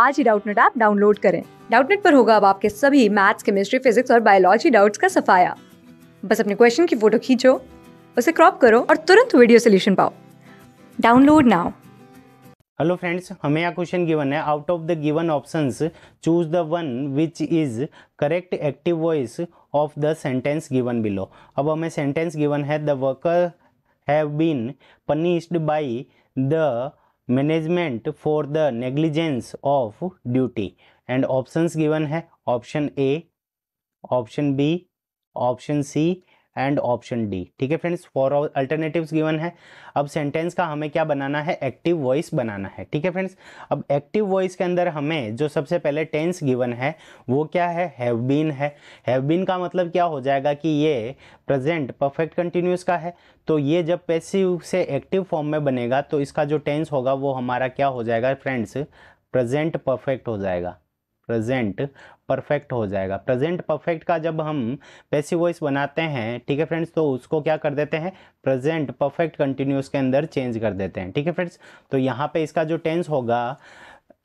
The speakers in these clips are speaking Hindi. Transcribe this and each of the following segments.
आज ही डाउटनेट ऐप डाउनलोड करें डाउटनेट पर होगा अब आपके सभी मैथ्स केमिस्ट्री फिजिक्स और बायोलॉजी डाउट्स का सफाया बस अपने क्वेश्चन की फोटो खींचो उसे क्रॉप करो और तुरंत वीडियो सोल्यूशन पाओ डाउनलोड नाउ हेलो फ्रेंड्स हमें यहाँ क्वेश्चन गिवन है out of the given options choose the one which is correct active voice of the sentence given below अब हमें सेंटेंस गिवन है the worker have been punished by the management for the negligence of duty and options given है option A option B option C and option D ठीक है फ्रेंड्स फॉर अल्टरनेटिव्स गिवन है अब सेंटेंस का हमें क्या बनाना है एक्टिव वॉइस बनाना है ठीक है फ्रेंड्स अब एक्टिव वॉइस के अंदर हमें जो सबसे पहले टेंस गिवन है वो क्या है हैव बीन है हैव बीन का मतलब क्या हो जाएगा कि ये प्रेजेंट परफेक्ट कंटिन्यूस का है तो ये जब पैसिव से एक्टिव फॉर्म में बनेगा तो इसका जो टेंस होगा वो हमारा क्या हो जाएगा फ्रेंड्स प्रेजेंट परफेक्ट हो जाएगा प्रेजेंट परफेक्ट हो जाएगा प्रेजेंट परफेक्ट का जब हम पैसिव वॉइस बनाते हैं ठीक है फ्रेंड्स तो उसको क्या कर देते हैं प्रेजेंट परफेक्ट कंटिन्यूस के अंदर चेंज कर देते हैं ठीक है फ्रेंड्स तो यहाँ पे इसका जो टेंस होगा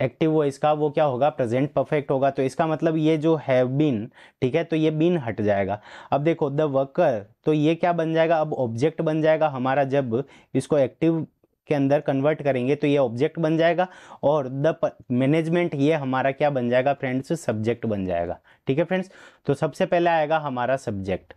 एक्टिव वॉइस का वो क्या होगा प्रेजेंट परफेक्ट होगा तो इसका मतलब ये जो हैव बीन ठीक है तो ये बीन हट जाएगा अब देखो द वर्कर तो ये क्या बन जाएगा अब ऑब्जेक्ट बन जाएगा हमारा जब इसको एक्टिव के अंदर कन्वर्ट करेंगे तो ये ऑब्जेक्ट बन जाएगा और द मैनेजमेंट ये हमारा क्या बन जाएगा फ्रेंड्स सब्जेक्ट बन जाएगा ठीक है फ्रेंड्स तो सबसे पहले आएगा हमारा सब्जेक्ट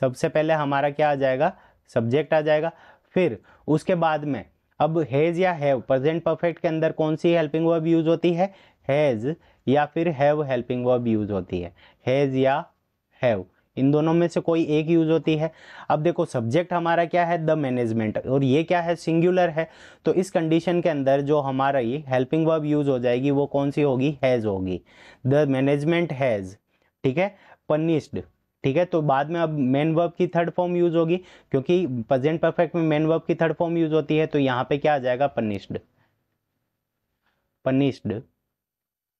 सबसे पहले हमारा क्या आ जाएगा सब्जेक्ट आ जाएगा फिर उसके बाद में अब हैज़ या हैव प्रेजेंट परफेक्ट के अंदर कौन सी हेल्पिंग वर्ब यूज़ होती है हैज़ या फिर हैव हेल्पिंग वर्ब यूज़ होती है हैज़ या हैव इन दोनों में से कोई एक यूज होती है अब देखो सब्जेक्ट हमारा क्या है द मैनेजमेंट और ये क्या है सिंगुलर है तो इस कंडीशन के अंदर जो हमारा ये हेल्पिंग वर्ब यूज हो जाएगी वो कौन सी होगी हैज़ होगी द मैनेजमेंट हैज़ ठीक है पनिश्ड ठीक है तो बाद में अब मेन वर्ब की थर्ड फॉर्म यूज होगी क्योंकि प्रेजेंट परफेक्ट में मेन वर्ब की थर्ड फॉर्म यूज होती है तो यहां पे क्या आ जाएगा पनिश्ड पनिश्ड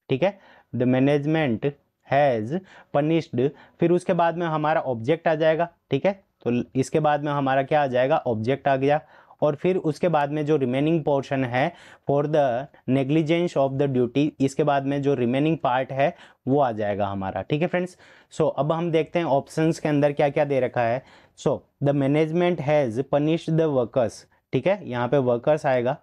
ठीक है द मैनेजमेंट हैज़ पनिश्ड फिर उसके बाद में हमारा ऑब्जेक्ट आ जाएगा ठीक है तो इसके बाद में हमारा क्या आ जाएगा ऑब्जेक्ट आ गया और फिर उसके बाद में जो रिमेनिंग पोर्शन है for the negligence of the duty इसके बाद में जो रिमेनिंग पार्ट है वो आ जाएगा हमारा ठीक है फ्रेंड्स सो अब हम देखते हैं ऑप्शंस के अंदर क्या क्या दे रखा है so the management has punished the workers ठीक है यहाँ पे वर्कर्स आएगा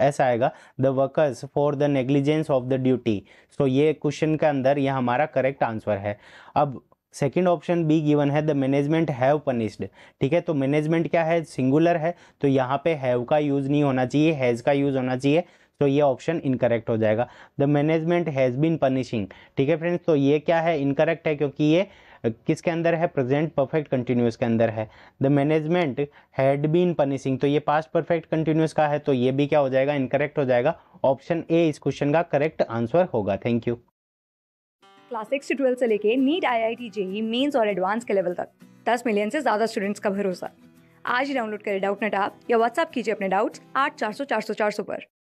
ऐसा आएगा the workers for the negligence of the duty so ये क्वेश्चन के अंदर यह हमारा करेक्ट आंसर है अब सेकेंड ऑप्शन बी गिवन है द मैनेजमेंट हैव पनिश्ड ठीक है तो मैनेजमेंट क्या है सिंगुलर है तो यहाँ पे हैव का यूज़ नहीं होना चाहिए हैज़ का यूज़ होना चाहिए तो ये ऑप्शन इनकरेक्ट हो जाएगा the management has been punishing ठीक है फ्रेंड्स तो ये क्या है इनकरेक्ट है क्योंकि ये किसके अंदर है प्रेजेंट परफेक्ट कंटिन्यूस के अंदर है the management had been punishing तो ये पास्ट परफेक्ट कंटिन्यूस का है तो ये भी क्या हो जाएगा इनकरेक्ट हो जाएगा ऑप्शन ए इस क्वेश्चन का करेक्ट आंसर होगा थैंक यू क्लास सिक्स से ट्वेल्थ से लेके NEET I I T JEE Mains और एडवांस के लेवल तक दस मिलियन से ज़्यादा स्टूडेंट्स का भरोसा आज ही डाउनलोड करें डाउट नेट आप या व्हाट्सअप कीजिए अपने डाउट्स आठ चार सौ चार सौ चार सौ पर